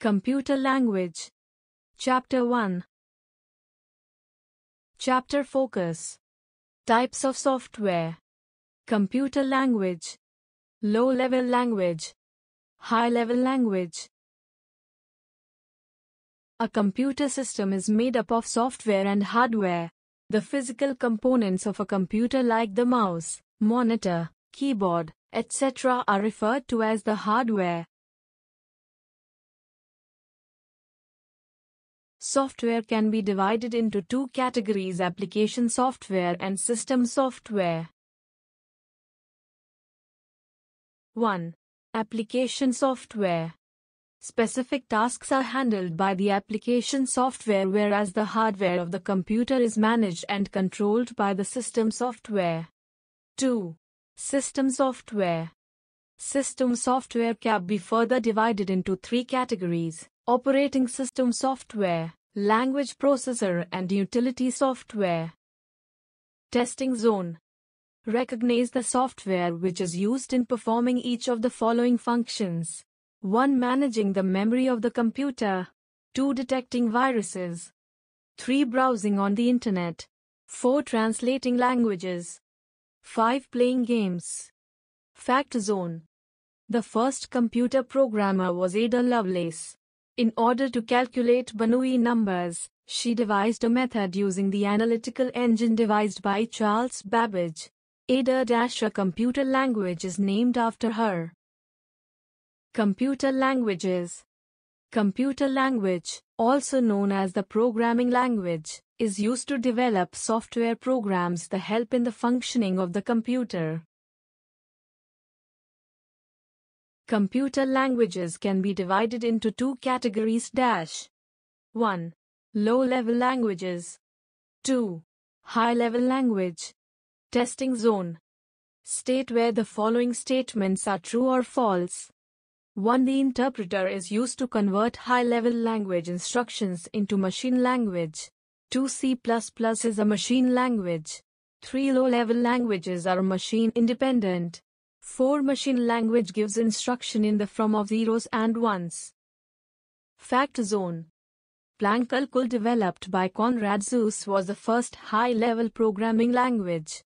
Computer Language Chapter 1 Chapter Focus Types of Software Computer Language Low Level Language High Level Language A computer system is made up of software and hardware, the physical components of a computer like the mouse, monitor, keyboard, etc. are referred to as the hardware, Software can be divided into two categories application software and system software. 1. Application software. Specific tasks are handled by the application software whereas the hardware of the computer is managed and controlled by the system software. 2. System software. System software can be further divided into three categories operating system software, Language processor and utility software. Testing zone. Recognize the software which is used in performing each of the following functions. 1. Managing the memory of the computer. 2. Detecting viruses. 3. Browsing on the internet. 4. Translating languages. 5. Playing games. Fact Zone The first computer programmer was Ada Lovelace. In order to calculate Bernoulli numbers, she devised a method using the analytical engine devised by Charles Babbage. Ada-a computer language is named after her. Computer languages Computer language, also known as the programming language, is used to develop software programs that help in the functioning of the computer. Computer languages can be divided into two categories dash 1. Low level languages 2. High level language Testing zone State where the following statements are true or false. 1. The interpreter is used to convert high level language instructions into machine language. 2. C is a machine language. 3. Low level languages are machine independent. 4. Machine language gives instruction in the form of zeros and ones. Fact Zone Planck developed by Konrad Zuse was the first high-level programming language.